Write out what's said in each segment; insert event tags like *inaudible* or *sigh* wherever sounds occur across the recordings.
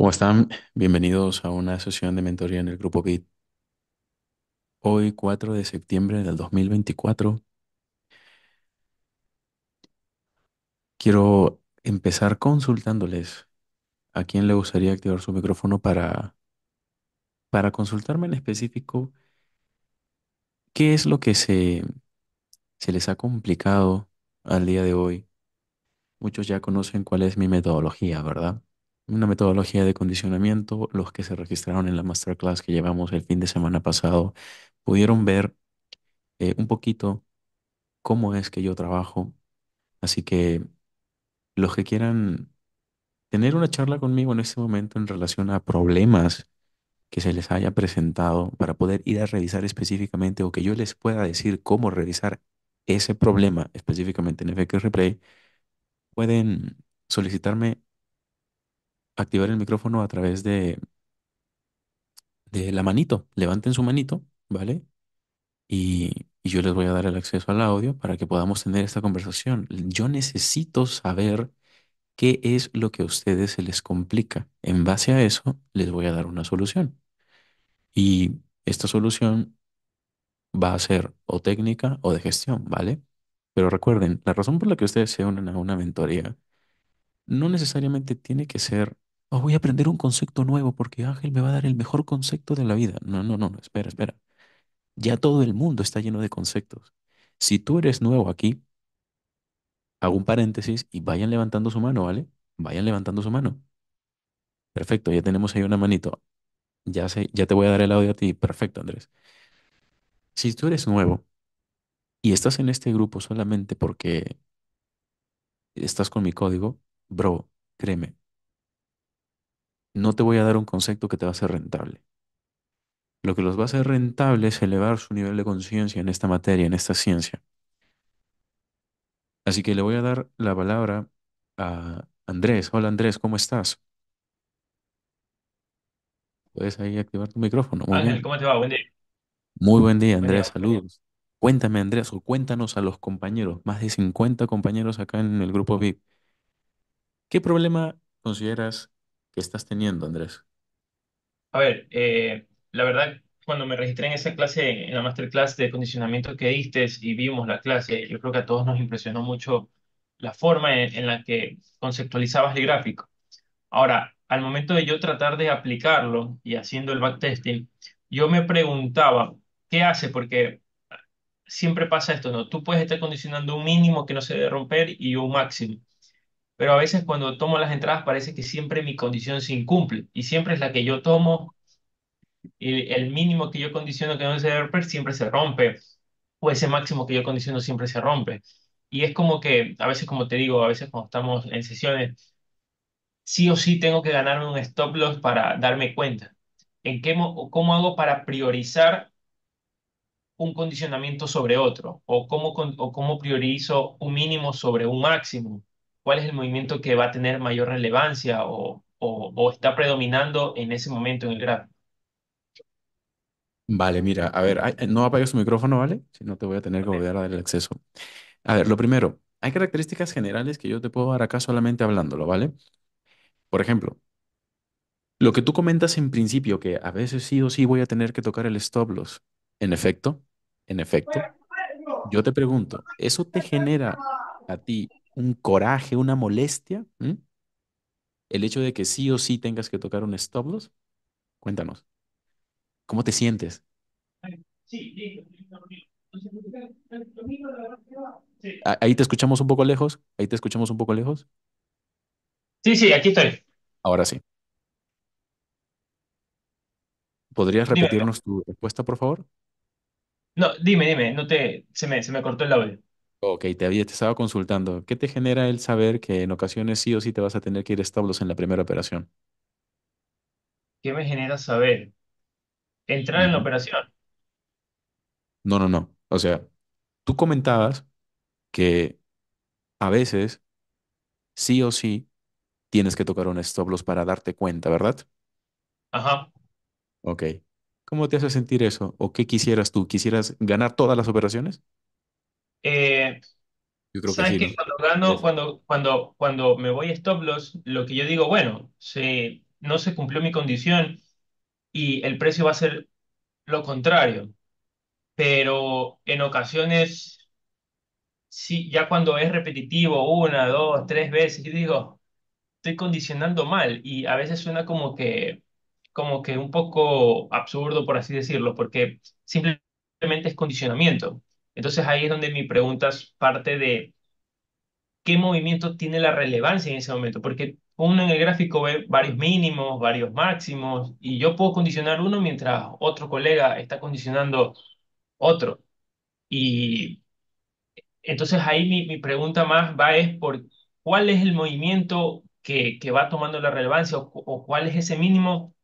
¿Cómo están? Bienvenidos a una sesión de mentoría en el grupo BIT. Hoy, 4 de septiembre del 2024, quiero empezar consultándoles a quién le gustaría activar su micrófono para, para consultarme en específico qué es lo que se, se les ha complicado al día de hoy. Muchos ya conocen cuál es mi metodología, ¿verdad? una metodología de condicionamiento. Los que se registraron en la masterclass que llevamos el fin de semana pasado pudieron ver eh, un poquito cómo es que yo trabajo. Así que los que quieran tener una charla conmigo en este momento en relación a problemas que se les haya presentado para poder ir a revisar específicamente o que yo les pueda decir cómo revisar ese problema específicamente en FX Replay, pueden solicitarme activar el micrófono a través de, de la manito. Levanten su manito, ¿vale? Y, y yo les voy a dar el acceso al audio para que podamos tener esta conversación. Yo necesito saber qué es lo que a ustedes se les complica. En base a eso, les voy a dar una solución. Y esta solución va a ser o técnica o de gestión, ¿vale? Pero recuerden, la razón por la que ustedes se unen a una mentoría no necesariamente tiene que ser Oh, voy a aprender un concepto nuevo porque Ángel me va a dar el mejor concepto de la vida. No, no, no, no, espera, espera. Ya todo el mundo está lleno de conceptos. Si tú eres nuevo aquí, hago un paréntesis y vayan levantando su mano, ¿vale? Vayan levantando su mano. Perfecto, ya tenemos ahí una manito. Ya sé, ya te voy a dar el audio a ti. Perfecto, Andrés. Si tú eres nuevo y estás en este grupo solamente porque estás con mi código, bro, créeme, no te voy a dar un concepto que te va a ser rentable. Lo que los va a hacer rentable es elevar su nivel de conciencia en esta materia, en esta ciencia. Así que le voy a dar la palabra a Andrés. Hola Andrés, ¿cómo estás? Puedes ahí activar tu micrófono. Muy ¿cómo te va? Buen día. Muy buen día, Andrés. Saludos. Cuéntame, Andrés, o cuéntanos a los compañeros, más de 50 compañeros acá en el grupo VIP. ¿Qué problema consideras ¿Qué estás teniendo, Andrés? A ver, eh, la verdad, cuando me registré en esa clase, en la masterclass de condicionamiento que diste y vimos la clase, yo creo que a todos nos impresionó mucho la forma en, la que conceptualizabas el gráfico. Ahora, al momento de yo tratar de aplicarlo y haciendo el backtesting, yo me preguntaba, ¿qué hace? Porque siempre pasa esto, ¿no? Tú puedes estar condicionando un mínimo que no se debe romper y un máximo pero a veces cuando tomo las entradas parece que siempre mi condición se incumple y siempre es la que yo tomo, el, el mínimo que yo condiciono que no se romper siempre se rompe o ese máximo que yo condiciono siempre se rompe. Y es como que, a veces como te digo, a veces cuando estamos en sesiones, sí o sí tengo que ganarme un stop loss para darme cuenta. ¿En qué, ¿Cómo hago para priorizar un condicionamiento sobre otro? ¿O cómo, o cómo priorizo un mínimo sobre un máximo? cuál es el movimiento que va a tener mayor relevancia o, está predominando en ese momento en el gráfico. Vale, mira, a ver, no apagues tu micrófono, ¿vale? Si no te voy a tener que volver a dar el acceso. A ver, lo primero, hay características generales que yo te puedo dar acá solamente hablándolo, ¿vale? Por ejemplo, lo que tú comentas en principio, que a veces sí o sí voy a tener que tocar el stop loss. En efecto, en efecto, yo te pregunto, ¿eso te genera a ti un coraje, una molestia, el hecho de que sí o sí tengas que tocar un stop loss? Cuéntanos, ¿cómo te sientes? Sí, Ahí te escuchamos un poco lejos, ahí te escuchamos un poco lejos. Sí, sí, aquí estoy. Ahora sí. ¿Podrías repetirnos tu respuesta, por favor? No, dime, dime, no te, se me, se me cortó el audio. Ok, te había, te estaba consultando. ¿Qué te genera el saber que en ocasiones sí o sí te vas a tener que ir a establos en la primera operación? ¿Qué me genera saber? Entrar en la operación. No, no, no. O sea, tú comentabas que a veces sí o sí tienes que tocar un establos para darte cuenta, ¿verdad? Ajá. Ok. ¿Cómo te hace sentir eso? ¿O qué quisieras tú? ¿Quisieras ganar todas las operaciones? Eh, yo creo Sabes que, cuando cuando, cuando, cuando me voy a stop loss, lo que yo digo, bueno, se, no se cumplió mi condición y el precio va a ser lo contrario. Pero en ocasiones, sí, ya cuando es repetitivo, una, dos, tres veces, yo digo, estoy condicionando mal. Y a veces suena como que, como que un poco absurdo, por así decirlo, porque simplemente es condicionamiento. Entonces ahí es donde mi pregunta es parte de qué movimiento tiene la relevancia en ese momento, porque uno en el gráfico ve varios mínimos, varios máximos, y yo puedo condicionar uno mientras otro colega está condicionando otro. Y entonces ahí mi, mi pregunta más va es por cuál es el movimiento que, que va tomando la relevancia o, cuál es ese mínimo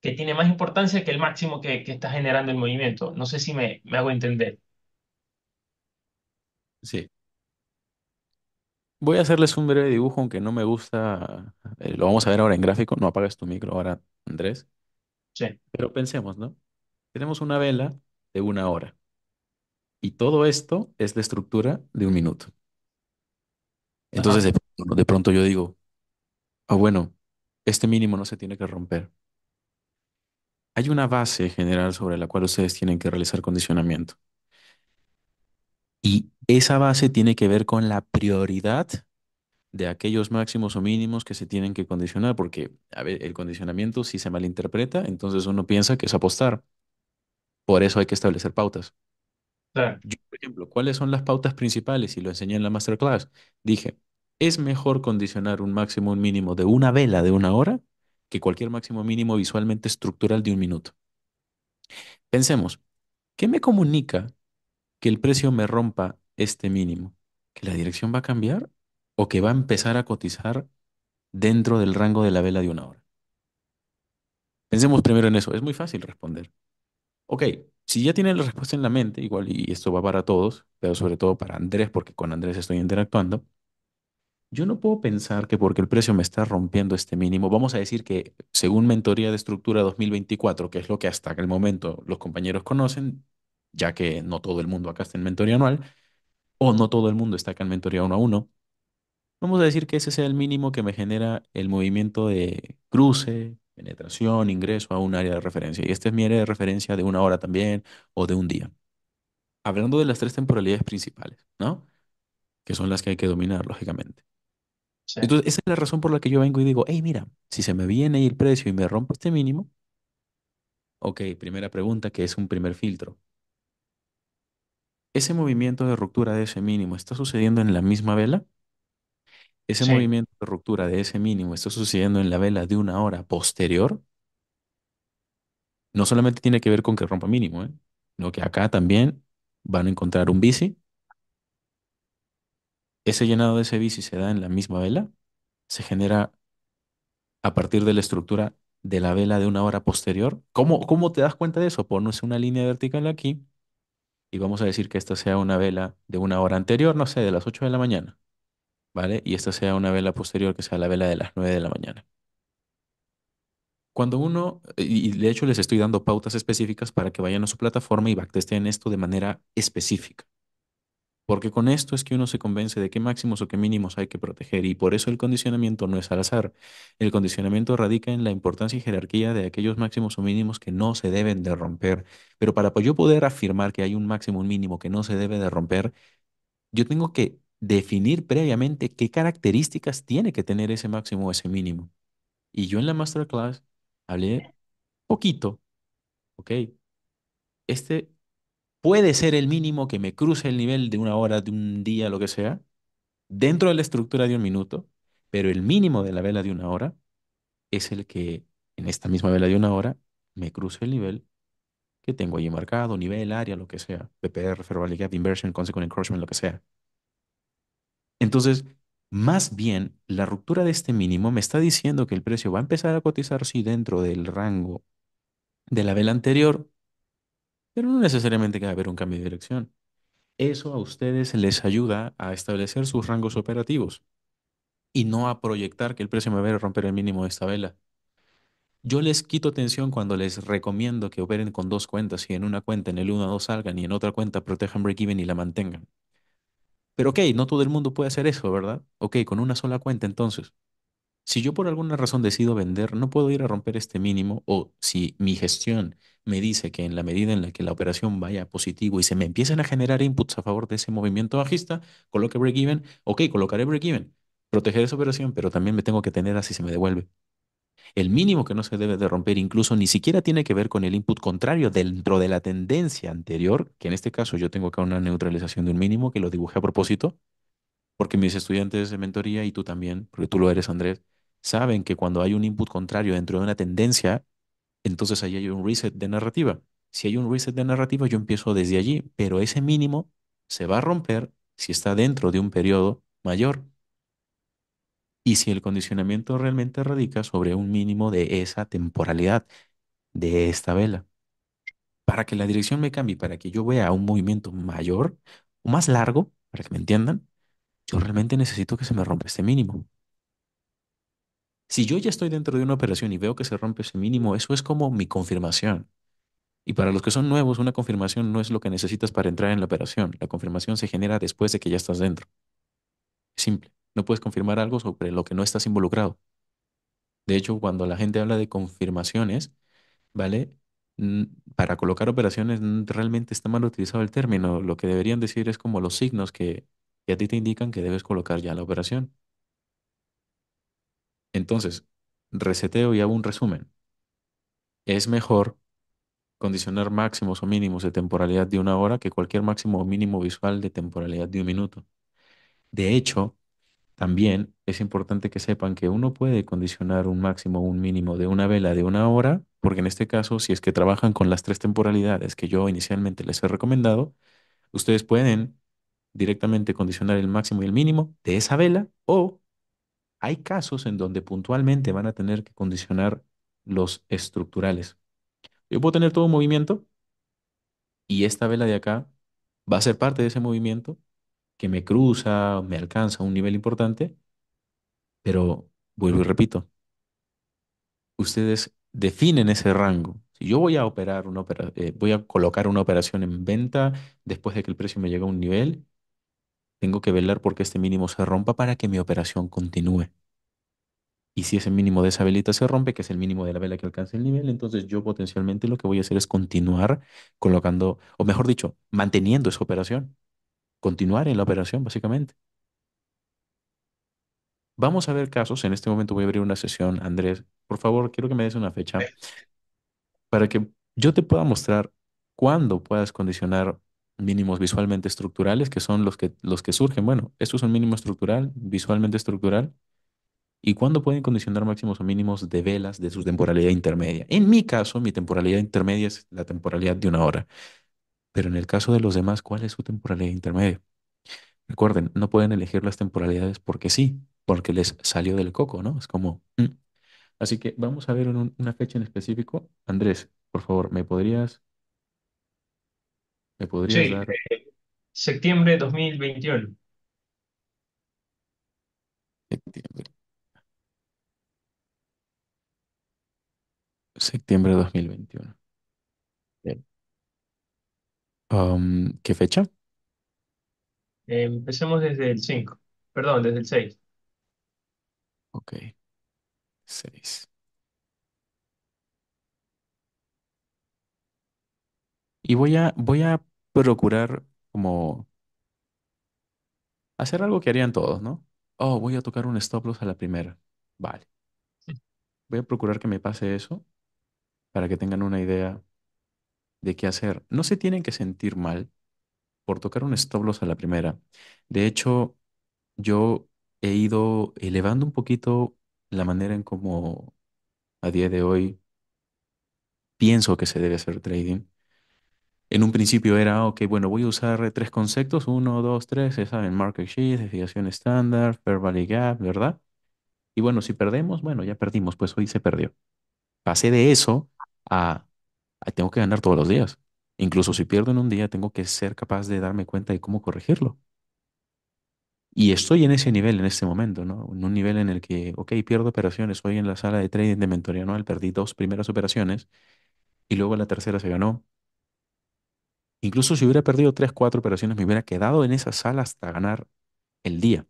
que tiene más importancia que el máximo que, que está generando el movimiento. No sé si me, me hago entender. Sí. Voy a hacerles un breve dibujo, aunque no me gusta. Eh, lo vamos a ver ahora en gráfico. No apagues tu micro ahora, Andrés. Sí. Pero pensemos, ¿no? Tenemos una vela de una hora y todo esto es de estructura de un minuto. Entonces, de pronto yo digo, ah, bueno, este mínimo no se tiene que romper. Hay una base general sobre la cual ustedes tienen que realizar condicionamiento. Y esa base tiene que ver con la prioridad de aquellos máximos o mínimos que se tienen que condicionar, porque a ver, el condicionamiento si se malinterpreta, entonces uno piensa que es apostar. Por eso hay que establecer pautas. Yo, por ejemplo, ¿cuáles son las pautas principales? Y lo enseñé en la masterclass. Dije, es mejor condicionar un máximo un mínimo de una vela de una hora que cualquier máximo mínimo visualmente estructural de un minuto. Pensemos, ¿qué me comunica que el precio me rompa este mínimo? ¿Que la dirección va a cambiar o que va a empezar a cotizar dentro del rango de la vela de una hora? Pensemos primero en eso. Es muy fácil responder. Ok, si ya tienen la respuesta en la mente, igual, y esto va para todos, pero sobre todo para Andrés, porque con Andrés estoy interactuando, yo no puedo pensar que porque el precio me está rompiendo este mínimo, vamos a decir que según Mentoría de Estructura 2024, que es lo que hasta el momento los compañeros conocen, ya que no todo el mundo acá está en mentoría anual, o no todo el mundo está acá en mentoría uno a uno, vamos a decir que ese sea el mínimo que me genera el movimiento de cruce, penetración, ingreso a un área de referencia. Y este es mi área de referencia de una hora también o de un día. Hablando de las tres temporalidades principales, ¿no? Que son las que hay que dominar, lógicamente. Entonces, esa es la razón por la que yo vengo y digo, hey, mira, si se me viene el precio y me rompo este mínimo, ok, primera pregunta, que es un primer filtro ese movimiento de ruptura de ese mínimo está sucediendo en la misma vela. Ese movimiento de ruptura de ese mínimo está sucediendo en la vela de una hora posterior. No solamente tiene que ver con que rompa mínimo, ¿eh? sino que acá también van a encontrar un bici. Ese llenado de ese bici se da en la misma vela. Se genera a partir de la estructura de la vela de una hora posterior. ¿Cómo, cómo te das cuenta de eso? Pones una línea vertical aquí y vamos a decir que esta sea una vela de una hora anterior, no sé, de las 8 de la mañana, ¿vale? Y esta sea una vela posterior que sea la vela de las 9 de la mañana. Cuando uno, y de hecho les estoy dando pautas específicas para que vayan a su plataforma y backtesten esto de manera específica. Porque con esto es que uno se convence de qué máximos o qué mínimos hay que proteger y por eso el condicionamiento no es al azar. El condicionamiento radica en la importancia y jerarquía de aquellos máximos o mínimos que no se deben de romper. Pero para yo poder afirmar que hay un máximo o un mínimo que no se debe de romper, yo tengo que definir previamente qué características tiene que tener ese máximo o ese mínimo. Y yo en la masterclass hablé poquito, ¿ok? Este puede ser el mínimo que me cruce el nivel de una hora, de un día, lo que sea, dentro de la estructura de un minuto, pero el mínimo de la vela de una hora es el que en esta misma vela de una hora me cruce el nivel que tengo allí marcado, nivel, área, lo que sea, PPR, referral inversion, consequent encroachment, lo que sea. Entonces, más bien, la ruptura de este mínimo me está diciendo que el precio va a empezar a cotizar, si dentro del rango de la vela anterior, pero no necesariamente que haber un cambio de dirección. Eso a ustedes les ayuda a establecer sus rangos operativos y no a proyectar que el precio me va a romper el mínimo de esta vela. Yo les quito tensión cuando les recomiendo que operen con dos cuentas y en una cuenta en el 1 a 2 salgan y en otra cuenta protejan break-even y la mantengan. Pero ok, no todo el mundo puede hacer eso, ¿verdad? Ok, con una sola cuenta entonces. Si yo por alguna razón decido vender, no puedo ir a romper este mínimo o si mi gestión me dice que en la medida en la que la operación vaya positivo y se me empiecen a generar inputs a favor de ese movimiento bajista, coloque break-even, ok, colocaré break-even, proteger esa operación, pero también me tengo que tener así se me devuelve. El mínimo que no se debe de romper incluso ni siquiera tiene que ver con el input contrario dentro de la tendencia anterior, que en este caso yo tengo acá una neutralización de un mínimo que lo dibujé a propósito, porque mis estudiantes de mentoría y tú también, porque tú lo eres Andrés, saben que cuando hay un input contrario dentro de una tendencia, entonces ahí hay un reset de narrativa. Si hay un reset de narrativa, yo empiezo desde allí, pero ese mínimo se va a romper si está dentro de un periodo mayor y si el condicionamiento realmente radica sobre un mínimo de esa temporalidad de esta vela. Para que la dirección me cambie, para que yo vea un movimiento mayor o más largo, para que me entiendan, yo realmente necesito que se me rompa este mínimo. Si yo ya estoy dentro de una operación y veo que se rompe ese mínimo, eso es como mi confirmación. Y para los que son nuevos, una confirmación no es lo que necesitas para entrar en la operación. La confirmación se genera después de que ya estás dentro. Simple. No puedes confirmar algo sobre lo que no estás involucrado. De hecho, cuando la gente habla de confirmaciones, ¿vale? Para colocar operaciones realmente está mal utilizado el término. Lo que deberían decir es como los signos que, que a ti te indican que debes colocar ya la operación. Entonces, reseteo y hago un resumen. Es mejor condicionar máximos o mínimos de temporalidad de una hora que cualquier máximo o mínimo visual de temporalidad de un minuto. De hecho, también es importante que sepan que uno puede condicionar un máximo o un mínimo de una vela de una hora, porque en este caso, si es que trabajan con las tres temporalidades que yo inicialmente les he recomendado, ustedes pueden directamente condicionar el máximo y el mínimo de esa vela o hay casos en donde puntualmente van a tener que condicionar los estructurales. Yo puedo tener todo un movimiento y esta vela de acá va a ser parte de ese movimiento que me cruza, me alcanza un nivel importante, pero vuelvo y repito, ustedes definen ese rango. Si yo voy a operar una eh, voy a colocar una operación en venta después de que el precio me llega a un nivel, tengo que velar porque este mínimo se rompa para que mi operación continúe. Y si ese mínimo de esa velita se rompe, que es el mínimo de la vela que alcanza el nivel, entonces yo potencialmente lo que voy a hacer es continuar colocando, o mejor dicho, manteniendo esa operación. Continuar en la operación, básicamente. Vamos a ver casos. En este momento voy a abrir una sesión, Andrés. Por favor, quiero que me des una fecha para que yo te pueda mostrar cuándo puedas condicionar mínimos visualmente estructurales, que son los que, los que surgen. Bueno, esto es un mínimo estructural, visualmente estructural. ¿Y cuándo pueden condicionar máximos o mínimos de velas de su temporalidad intermedia? En mi caso, mi temporalidad intermedia es la temporalidad de una hora. Pero en el caso de los demás, ¿cuál es su temporalidad intermedia? Recuerden, no pueden elegir las temporalidades porque sí, porque les salió del coco, ¿no? Es como... Mm". Así que vamos a ver una fecha en específico. Andrés, por favor, ¿me podrías ¿Me podrías Sí, dar? Eh, septiembre de 2021. Septiembre, septiembre de 2021. Um, ¿qué fecha? empecemos desde el 5, perdón, desde el 6. Ok, 6. Y voy a, voy a procurar como hacer algo que harían todos, ¿no? Oh, voy a tocar un stop loss a la primera. Vale. Voy a procurar que me pase eso para que tengan una idea de qué hacer. No se tienen que sentir mal por tocar un stop loss a la primera. De hecho, yo he ido elevando un poquito la manera en cómo a día de hoy pienso que se debe hacer trading. En un principio era, ok, bueno, voy a usar eh, tres conceptos, uno, dos, tres, ya saben, market shift, desviación estándar, fair value gap, ¿verdad? Y bueno, si perdemos, bueno, ya perdimos, pues hoy se perdió. Pasé de eso a, tengo que ganar todos los días. Incluso si pierdo en un día, tengo que ser capaz de darme cuenta de cómo corregirlo. Y estoy en ese nivel en este momento, ¿no? En un nivel en el que, ok, pierdo operaciones, hoy en la sala de trading de mentoría anual perdí dos primeras operaciones y luego la tercera se ganó Incluso si hubiera perdido tres, cuatro operaciones, me hubiera quedado en esa sala hasta ganar el día.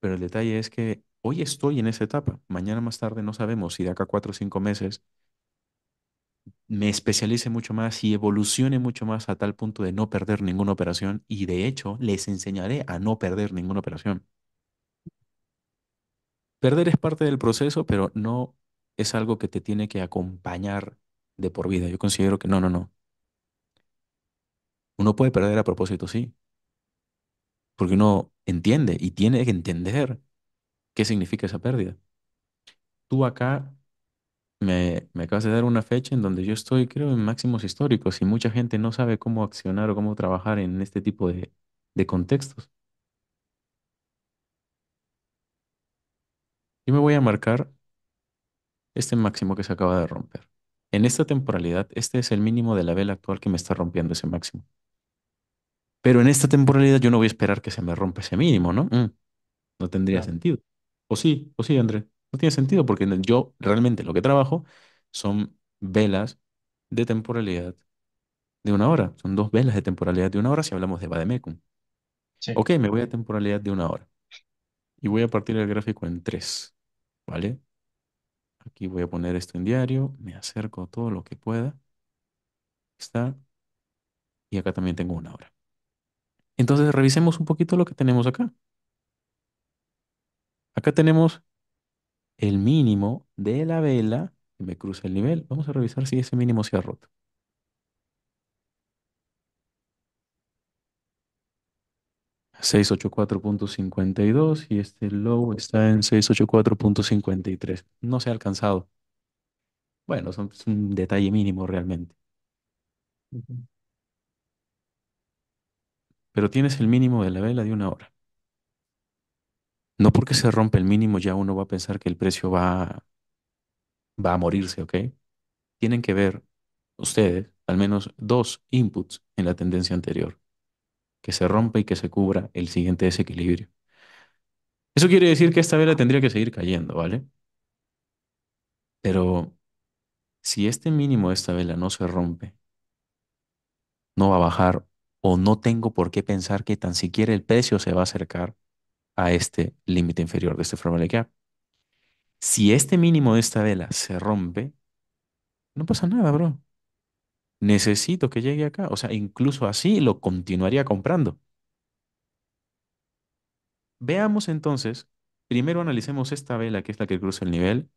Pero el detalle es que hoy estoy en esa etapa. Mañana más tarde no sabemos si de acá cuatro o cinco meses me especialice mucho más y evolucione mucho más a tal punto de no perder ninguna operación y de hecho les enseñaré a no perder ninguna operación. Perder es parte del proceso, pero no es algo que te tiene que acompañar de por vida. Yo considero que no, no, no. Uno puede perder a propósito, sí. Porque uno entiende y tiene que entender qué significa esa pérdida. Tú acá me, acabas de dar una fecha en donde yo estoy, creo, en máximos históricos y mucha gente no sabe cómo accionar o cómo trabajar en este tipo de, de contextos. Yo me voy a marcar este máximo que se acaba de romper. En esta temporalidad, este es el mínimo de la vela actual que me está rompiendo ese máximo. Pero en esta temporalidad yo no voy a esperar que se me rompa ese mínimo, ¿no? Mm. no tendría sentido. O sí, o sí, André. No tiene sentido porque yo realmente lo que trabajo son velas de temporalidad de una hora. Son dos velas de temporalidad de una hora si hablamos de Bademecum. Ok, me voy a temporalidad de una hora. Y voy a partir el gráfico en tres. ¿Vale? Aquí voy a poner esto en diario. Me acerco todo lo que pueda. Está. Y acá también tengo una hora. Entonces, revisemos un poquito lo que tenemos acá. Acá tenemos el mínimo de la vela que me cruza el nivel. Vamos a revisar si ese mínimo se ha roto. 684.52 y este low está en 684.53. No se ha alcanzado. Bueno, es un detalle mínimo realmente pero tienes el mínimo de la vela de una hora. No porque se rompe el mínimo ya uno va a pensar que el precio va, va a morirse, ¿ok? Tienen que ver ustedes al menos dos inputs en la tendencia anterior, que se rompa y que se cubra el siguiente desequilibrio. Eso quiere decir que esta vela tendría que seguir cayendo, ¿vale? Pero si este mínimo de esta vela no se rompe, no va a bajar o no tengo por qué pensar que tan siquiera el precio se va a acercar a este límite inferior de este de gap. Si este mínimo de esta vela se rompe, no pasa nada, bro. Necesito que llegue acá. O sea, incluso así lo continuaría comprando. Veamos entonces, primero analicemos esta vela que es la que cruza el nivel.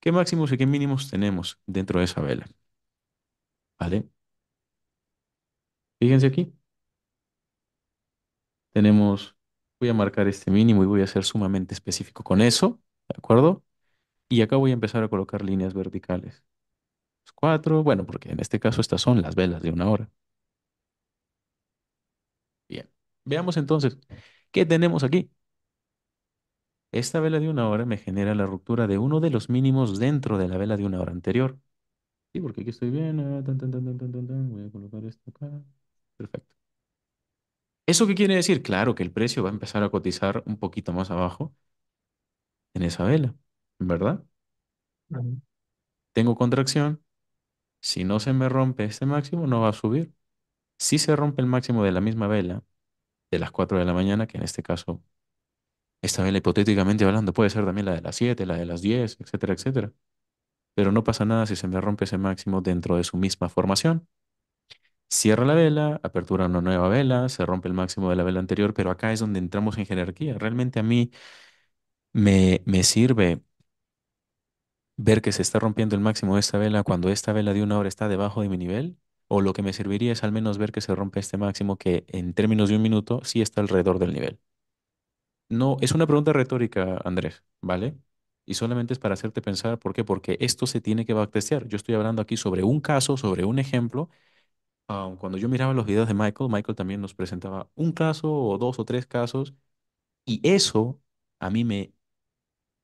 ¿Qué máximos y qué mínimos tenemos dentro de esa vela? ¿Vale? Fíjense aquí, tenemos, voy a marcar este mínimo y voy a ser sumamente específico con eso, ¿de acuerdo? Y acá voy a empezar a colocar líneas verticales. Los cuatro, bueno, porque en este caso estas son las velas de una hora. Bien, veamos entonces, ¿qué tenemos aquí? Esta vela de una hora me genera la ruptura de uno de los mínimos dentro de la vela de una hora anterior. Sí, porque aquí estoy bien. Ah, voy a colocar esto acá. Perfecto. ¿Eso qué quiere decir? Claro que el precio va a empezar a cotizar un poquito más abajo en esa vela, ¿verdad? Tengo contracción. Si no se me rompe este máximo, no va a subir. Si se rompe el máximo de la misma vela, de las 4 de la mañana, que en este caso, esta vela hipotéticamente hablando puede ser también la de las 7, la de las 10, etcétera, etcétera. Pero no pasa nada si se me rompe ese máximo dentro de su misma formación. Cierra la vela, apertura una nueva vela, se rompe el máximo de la vela anterior, pero acá es donde entramos en jerarquía. Realmente a mí me, sirve ver que se está rompiendo el máximo de esta vela cuando esta vela de una hora está debajo de mi nivel, o lo que me serviría es al menos ver que se rompe este máximo que en términos de un minuto sí está alrededor del nivel. No, es una pregunta retórica, Andrés, ¿vale? Y solamente es para hacerte pensar, ¿por qué? Porque esto se tiene que backtestear. Yo estoy hablando aquí sobre un caso, sobre un ejemplo, cuando yo miraba los videos de Michael, Michael también nos presentaba un caso o dos o tres casos y eso a mí me,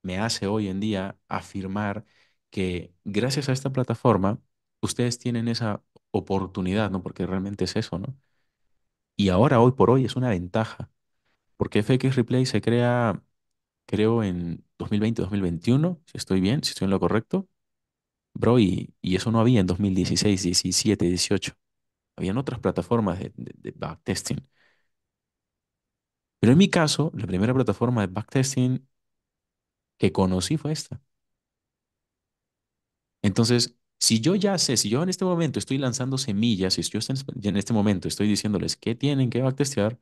me hace hoy en día afirmar que gracias a esta plataforma ustedes tienen esa oportunidad, ¿no? Porque realmente es eso, ¿no? Y ahora, hoy por hoy, es una ventaja, porque FX Replay se crea, creo, en 2020-2021, si estoy bien, si estoy en lo correcto, bro, y, y eso no había en 2016, 17, 18. Habían otras plataformas de, backtesting. Pero en mi caso, la primera plataforma de backtesting que conocí fue esta. Entonces, si yo ya sé, si yo en este momento estoy lanzando semillas, si yo en este momento estoy diciéndoles qué tienen que backtestear,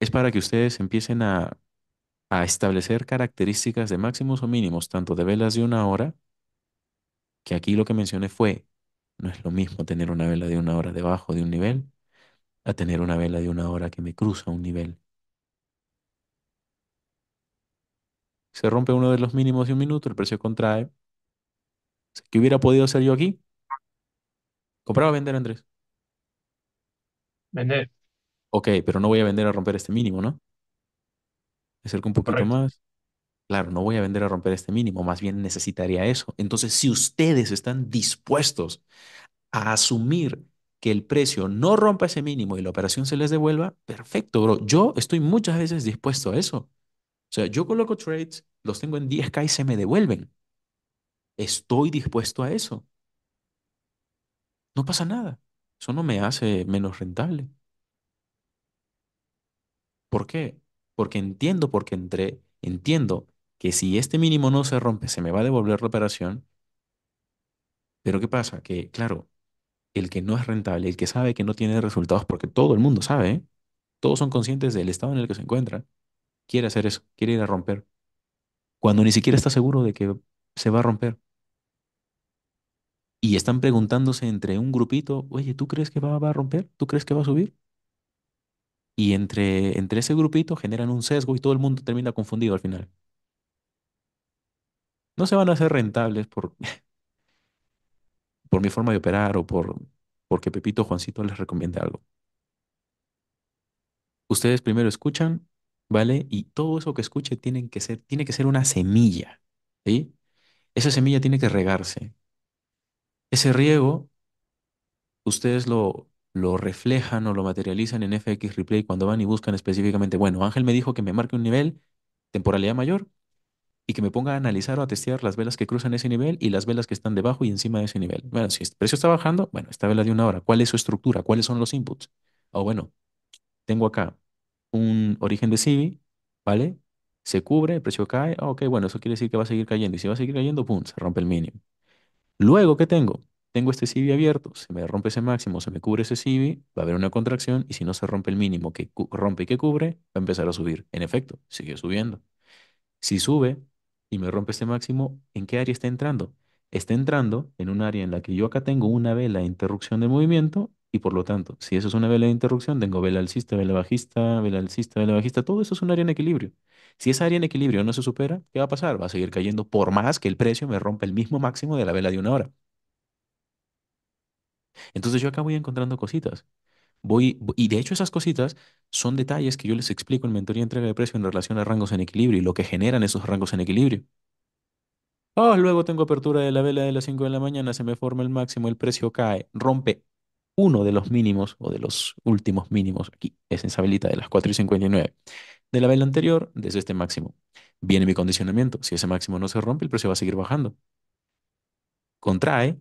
es para que ustedes empiecen a, a establecer características de máximos o mínimos, tanto de velas de una hora, que aquí lo que mencioné fue no es lo mismo tener una vela de una hora debajo de un nivel a tener una vela de una hora que me cruza un nivel. Se rompe uno de los mínimos de un minuto, el precio contrae. ¿Qué hubiera podido hacer yo aquí? ¿Comprar o vender, Andrés? Vender. Ok, pero no voy a vender a romper este mínimo, ¿no? Acerco un poquito más. Claro, no voy a vender a romper este mínimo, más bien necesitaría eso. Entonces, si ustedes están dispuestos a asumir que el precio no rompa ese mínimo y la operación se les devuelva, perfecto, bro. Yo estoy muchas veces dispuesto a eso. O sea, yo coloco trades, los tengo en 10K y se me devuelven. Estoy dispuesto a eso. No pasa nada. Eso no me hace menos rentable. ¿Por qué? Porque entiendo porque entré, entiendo que si este mínimo no se rompe, se me va a devolver la operación. Pero ¿qué pasa? Que, claro, el que no es rentable, el que sabe que no tiene resultados, porque todo el mundo sabe, ¿eh? todos son conscientes del estado en el que se encuentra, quiere hacer eso, quiere ir a romper, cuando ni siquiera está seguro de que se va a romper. Y están preguntándose entre un grupito, oye, ¿tú crees que va, va a romper? ¿Tú crees que va a subir? Y entre, entre ese grupito generan un sesgo y todo el mundo termina confundido al final no se van a hacer rentables por, *laughs* por mi forma de operar o por porque Pepito Juancito les recomiende algo. Ustedes primero escuchan, ¿vale? Y todo eso que escuchen tienen que ser, tiene que ser una semilla, ¿sí? Esa semilla tiene que regarse. Ese riego, ustedes lo, lo reflejan o lo materializan en FX Replay cuando van y buscan específicamente, bueno, Ángel me dijo que me marque un nivel, temporalidad mayor, y que me ponga a analizar o a testear las velas que cruzan ese nivel y las velas que están debajo y encima de ese nivel. Bueno, si el precio está bajando, bueno, esta vela de una hora, ¿cuál es su estructura? ¿Cuáles son los inputs? O bueno, tengo acá un origen de CV, ¿vale? Se cubre, el precio cae, ah, ok, bueno, eso quiere decir que va a seguir cayendo y si va a seguir cayendo, pum, se rompe el mínimo. Luego, ¿qué tengo? Tengo este CV abierto, se me rompe ese máximo, se me cubre ese CV, va a haber una contracción y si no se rompe el mínimo que rompe y que cubre, va a empezar a subir. En efecto, sigue subiendo. Si sube, y me rompe este máximo, ¿en qué área está entrando? Está entrando en un área en la que yo acá tengo una vela de interrupción de movimiento y por lo tanto, si eso es una vela de interrupción, tengo vela alcista, vela bajista, vela alcista, vela bajista, todo eso es un área en equilibrio. Si esa área en equilibrio no se supera, ¿qué va a pasar? Va a seguir cayendo por más que el precio me rompa el mismo máximo de la vela de una hora. Entonces yo acá voy encontrando cositas y de hecho esas cositas son detalles que yo les explico en mentoría entrega de precio en relación a rangos en equilibrio y lo que generan esos rangos en equilibrio. Oh, luego tengo apertura de la vela de las 5 de la mañana, se me forma el máximo, el precio cae, rompe uno de los mínimos o de los últimos mínimos, aquí es en esa velita de las 4 y 59, de la vela anterior desde este máximo. Viene mi condicionamiento, si ese máximo no se rompe, el precio va a seguir bajando. Contrae.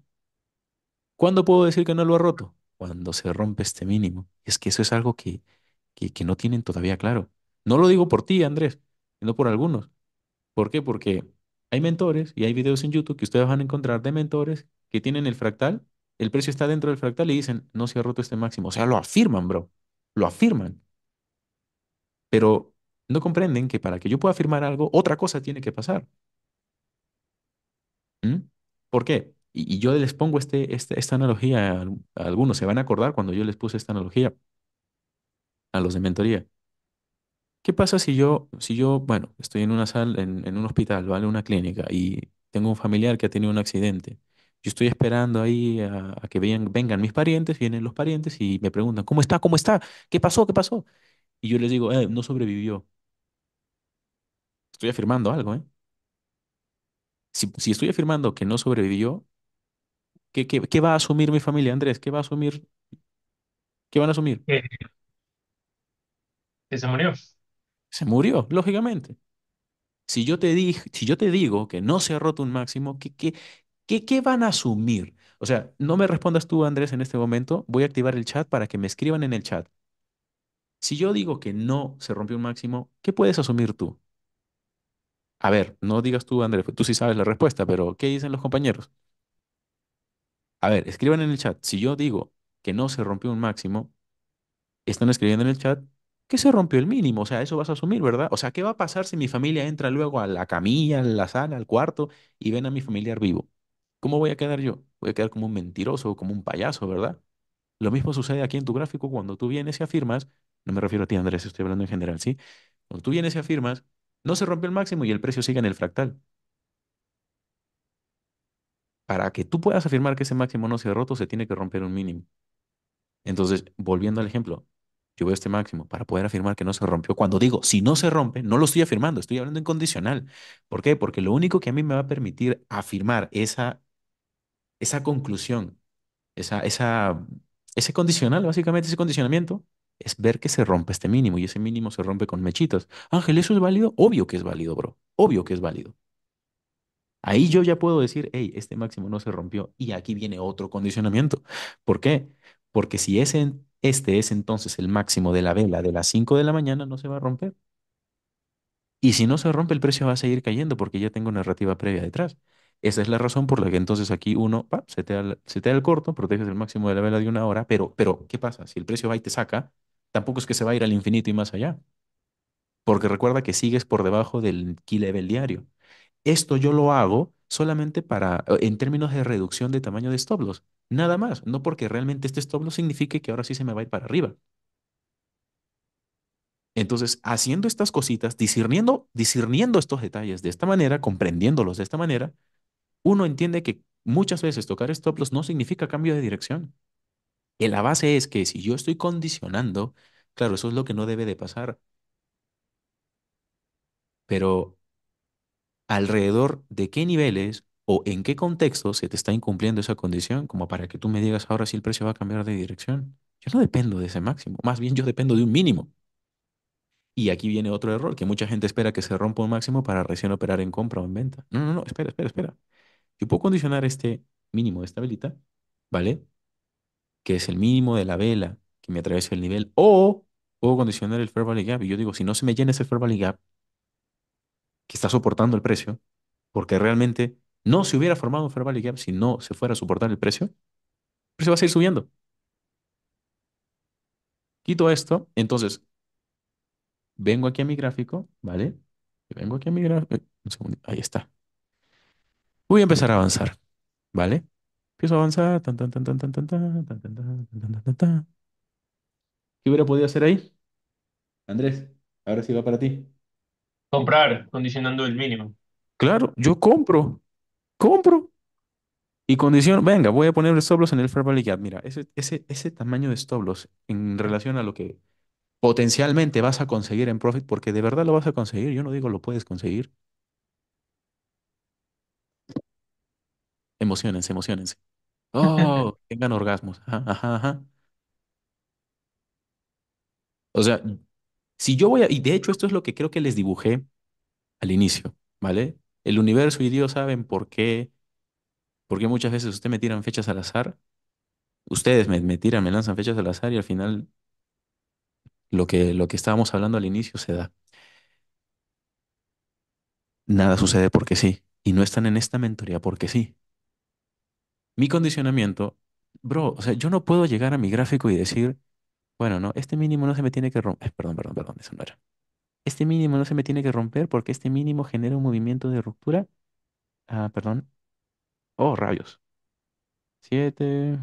¿Cuándo puedo decir que no lo ha roto? cuando se rompe este mínimo. Es que eso es algo que, que, no tienen todavía claro. No lo digo por ti, Andrés, sino por algunos. ¿Por qué? Porque hay mentores y hay videos en YouTube que ustedes van a encontrar de mentores que tienen el fractal, el precio está dentro del fractal y dicen, no se ha roto este máximo. O sea, lo afirman, bro. Lo afirman. Pero no comprenden que para que yo pueda afirmar algo, otra cosa tiene que pasar. ¿Mm? ¿Por qué? Y, yo les pongo este, este esta analogía, a algunos se van a acordar cuando yo les puse esta analogía a los de mentoría. ¿Qué pasa si yo, si yo bueno, estoy en una sala, en, un hospital, ¿vale? Una clínica, y tengo un familiar que ha tenido un accidente. Yo estoy esperando ahí a, que vengan, mis parientes, vienen los parientes y me preguntan, ¿cómo está? ¿Cómo está? ¿Qué pasó? ¿Qué pasó? Y yo les digo, eh, no sobrevivió. Estoy afirmando algo, ¿eh? si estoy afirmando que no sobrevivió, ¿Qué, va a asumir mi familia, Andrés? ¿Qué va a asumir? ¿Qué van a asumir? Eh, que se murió. Se murió, lógicamente. Si yo te, si yo te digo que no se ha roto un máximo, ¿qué, qué, qué, qué van a asumir? O sea, no me respondas tú, Andrés, en este momento. Voy a activar el chat para que me escriban en el chat. Si yo digo que no se rompió un máximo, ¿qué puedes asumir tú? A ver, no digas tú, Andrés, pues tú sí sabes la respuesta, pero ¿qué dicen los compañeros? A ver, escriban en el chat. Si yo digo que no se rompió un máximo, están escribiendo en el chat que se rompió el mínimo. O sea, eso vas a asumir, ¿verdad? O sea, ¿qué va a pasar si mi familia entra luego a la camilla, a la sala, al cuarto y ven a mi familiar vivo? ¿Cómo voy a quedar yo? Voy a quedar como un mentiroso, como un payaso, ¿verdad? Lo mismo sucede aquí en tu gráfico cuando tú vienes y afirmas, no me refiero a ti, Andrés, estoy hablando en general, ¿sí? Cuando tú vienes y afirmas, no se rompió el máximo y el precio sigue en el fractal para que tú puedas afirmar que ese máximo no se ha roto, se tiene que romper un mínimo. Entonces, volviendo al ejemplo, yo veo este máximo para poder afirmar que no se rompió. Cuando digo, si no se rompe, no lo estoy afirmando, estoy hablando en condicional. ¿Por qué? Porque lo único que a mí me va a permitir afirmar esa, esa conclusión, esa, esa, ese condicional, básicamente ese condicionamiento, es ver que se rompe este mínimo y ese mínimo se rompe con mechitas. Ángel, ¿eso es válido? Obvio que es válido, bro. Obvio que es válido. Ahí yo ya puedo decir, hey, este máximo no se rompió y aquí viene otro condicionamiento. ¿Por qué? Porque si ese, este es entonces el máximo de la vela de las 5 de la mañana, no se va a romper. Y si no se rompe, el precio va a seguir cayendo porque ya tengo narrativa previa detrás. Esa es la razón por la que entonces aquí uno se, te da el, corto, proteges el máximo de la vela de una hora, pero, pero ¿qué pasa? Si el precio va y te saca, tampoco es que se va a ir al infinito y más allá. Porque recuerda que sigues por debajo del key level diario. Esto yo lo hago solamente para, eh, en términos de reducción de tamaño de stop loss, nada más, no porque realmente este stop loss signifique que ahora sí se me va a ir para arriba. Entonces, haciendo estas cositas, discerniendo, estos detalles de esta manera, comprendiéndolos de esta manera, uno entiende que muchas veces tocar stop loss no significa cambio de dirección. la base es que si yo estoy condicionando, claro, eso es lo que no debe de pasar. Pero alrededor de qué niveles o en qué contexto se te está incumpliendo esa condición, como para que tú me digas ahora si el precio va a cambiar de dirección. Yo no dependo de ese máximo, más bien yo dependo de un mínimo. Y aquí viene otro error, que mucha gente espera que se rompa un máximo para recién operar en compra o en venta. No, no, no, espera, espera, espera. Yo puedo condicionar este mínimo de esta velita, ¿vale? Que es el mínimo de la vela que me atraviesa el nivel, o puedo condicionar el fair value gap. Y yo digo, si no se me llena ese fair value gap, que está soportando el precio, porque realmente no se hubiera formado un fair value gap si no se fuera a soportar el precio, el precio va a seguir subiendo. Quito esto, entonces vengo aquí a mi gráfico, ¿vale? Vengo aquí a mi gráfico, un segundo, ahí está. Voy a empezar a avanzar, ¿vale? Empiezo a avanzar, tan, tan, tan, tan, tan, tan, tan, tan, tan, tan, tan, ¿Qué hubiera podido hacer ahí? Andrés, ahora sí va para ti. Comprar, condicionando el mínimo. Claro, yo compro, compro y condición Venga, voy a poner loss en el Fair Value Mira, ese, ese, ese tamaño de estoblos en relación a lo que potencialmente vas a conseguir en profit, porque de verdad lo vas a conseguir. Yo no digo lo puedes conseguir. Emocionense, emocionense. Oh, *laughs* tengan orgasmos. O sea, si yo voy a, y de hecho esto es lo que creo que les dibujé al inicio, ¿vale? El universo y Dios saben por qué, porque muchas veces ustedes me tiran fechas al azar, ustedes me, tiran, me lanzan fechas al azar y al final lo que, lo que estábamos hablando al inicio se da. Nada sucede porque sí, y no están en esta mentoría porque sí. Mi condicionamiento, bro, o sea, yo no puedo llegar a mi gráfico y decir, bueno, no, este mínimo no se me tiene que romper. Eh, perdón, perdón, perdón, eso no era. Este mínimo no se me tiene que romper porque este mínimo genera un movimiento de ruptura. Ah, perdón. Oh, rayos. Siete,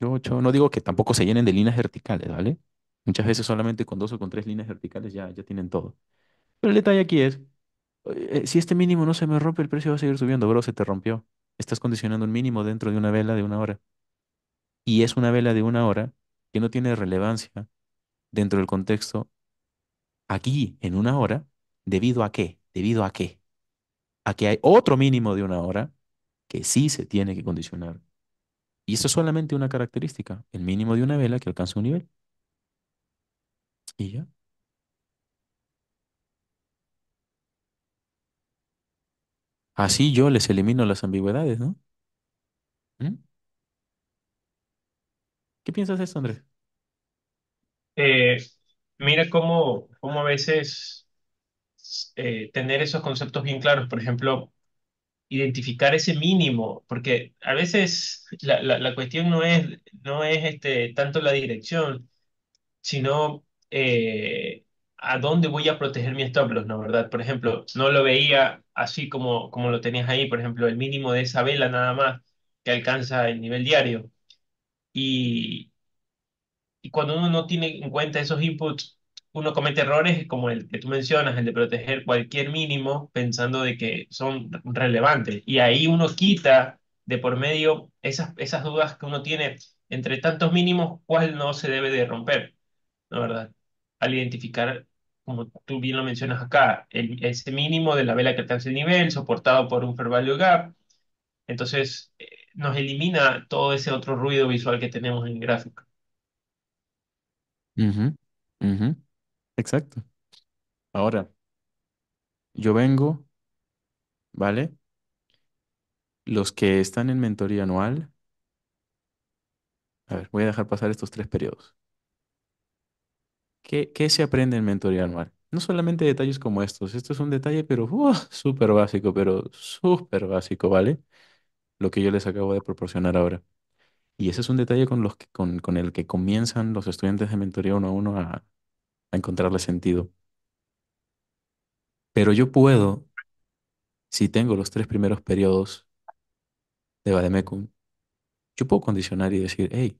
ocho. No digo que tampoco se llenen de líneas verticales, ¿vale? Muchas veces solamente con dos o con tres líneas verticales ya, ya tienen todo. Pero el detalle aquí es, eh, si este mínimo no se me rompe, el precio va a seguir subiendo, bro, se te rompió. Estás condicionando un mínimo dentro de una vela de una hora. Y es una vela de una hora que no tiene relevancia dentro del contexto aquí en una hora, debido a qué, debido a qué, a que hay otro mínimo de una hora que sí se tiene que condicionar. Y eso es solamente una característica, el mínimo de una vela que alcanza un nivel. Y ya. Así yo les elimino las ambigüedades, ¿no? ¿Mm? ¿Qué piensas de eso, Andrés? Eh, mira cómo, cómo a veces eh, tener esos conceptos bien claros, por ejemplo, identificar ese mínimo, porque a veces la, la, cuestión no es, no es este, tanto la dirección, sino eh, a dónde voy a proteger mis stop loss, ¿no? ¿Verdad? Por ejemplo, no lo veía así como, como lo tenías ahí, por ejemplo, el mínimo de esa vela nada más que alcanza el nivel diario. Y, y cuando uno no tiene en cuenta esos inputs, uno comete errores como el que tú mencionas, el de proteger cualquier mínimo pensando de que son relevantes. Y ahí uno quita de por medio esas, esas dudas que uno tiene entre tantos mínimos, cuál no se debe de romper, ¿no verdad? Al identificar, como tú bien lo mencionas acá, el, ese mínimo de la vela que alcanza el nivel, soportado por un fair value gap. Entonces, eh, nos elimina todo ese otro ruido visual que tenemos en gráfico. Exacto. Ahora, yo vengo, ¿vale? Los que están en mentoría anual, a ver, voy a dejar pasar estos tres periodos. ¿Qué, qué se aprende en mentoría anual? No solamente detalles como estos, esto es un detalle, pero ¡uh! súper básico, pero súper básico, ¿vale? lo que yo les acabo de proporcionar ahora. Y ese es un detalle con, los con, el que comienzan los estudiantes de mentoría uno a uno a, a encontrarle sentido. Pero yo puedo, si tengo los tres primeros periodos de Bademecum, yo puedo condicionar y decir, hey,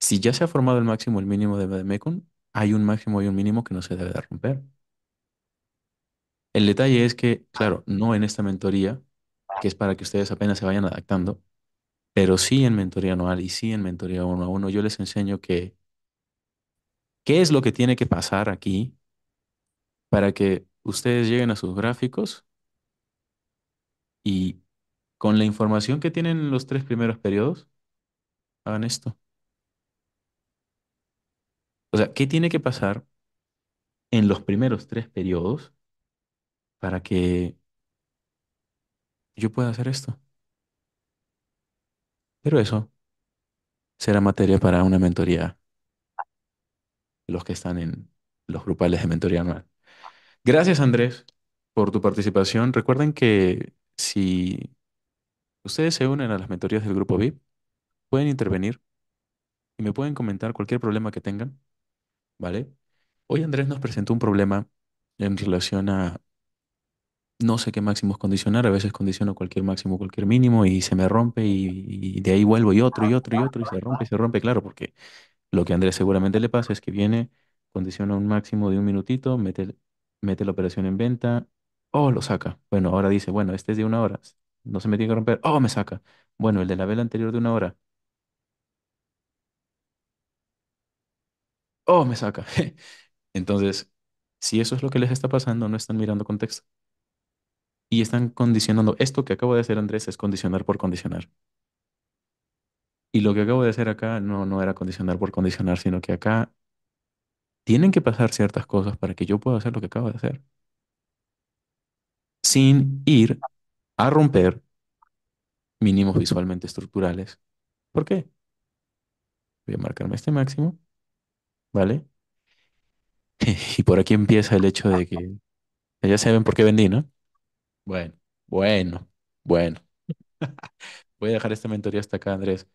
si ya se ha formado el máximo y el mínimo de Bademecum, hay un máximo y un mínimo que no se debe de romper. El detalle es que, claro, no en esta mentoría, que es para que ustedes apenas se vayan adaptando, pero sí en mentoría anual y sí en mentoría uno a uno, yo les enseño que qué es lo que tiene que pasar aquí para que ustedes lleguen a sus gráficos y con la información que tienen en los tres primeros periodos, hagan esto. O sea, ¿qué tiene que pasar en los primeros tres periodos para que yo puedo hacer esto. Pero eso será materia para una mentoría, los que están en los grupales de mentoría anual. Gracias, Andrés, por tu participación. Recuerden que si ustedes se unen a las mentorías del grupo VIP, pueden intervenir y me pueden comentar cualquier problema que tengan, ¿vale? Hoy Andrés nos presentó un problema en relación a no sé qué es condicionar, a veces condiciono cualquier máximo, cualquier mínimo y se me rompe y, de ahí vuelvo y otro y otro y otro y se rompe y se rompe, claro, porque lo que a Andrés seguramente le pasa es que viene, condiciona un máximo de un minutito, mete, mete la operación en venta, oh, lo saca. Bueno, ahora dice, bueno, este es de una hora, no se me tiene que romper, oh, me saca. Bueno, el de la vela anterior de una hora, oh, me saca. *laughs* Entonces, si eso es lo que les está pasando, no están mirando contexto y están condicionando. Esto que acabo de hacer, Andrés, es condicionar por condicionar. Y lo que acabo de hacer acá no, no era condicionar por condicionar, sino que acá tienen que pasar ciertas cosas para que yo pueda hacer lo que acabo de hacer. Sin ir a romper mínimos visualmente estructurales. ¿Por qué? Voy a marcarme este máximo, ¿vale? *laughs* y por aquí empieza el hecho de que ya saben por qué vendí, ¿no? Bueno, bueno, bueno. *laughs* Voy a dejar esta mentoría hasta acá, Andrés.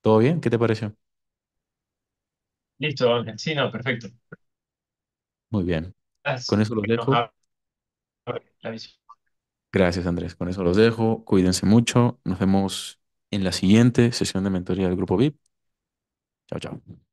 ¿Todo bien? ¿Qué te pareció? Listo, Ángel. Sí, no, perfecto. Muy bien. Con eso los dejo. Gracias, Andrés. Con eso los dejo. Cuídense mucho. Nos vemos en la siguiente sesión de mentoría del grupo VIP. Chao, chao.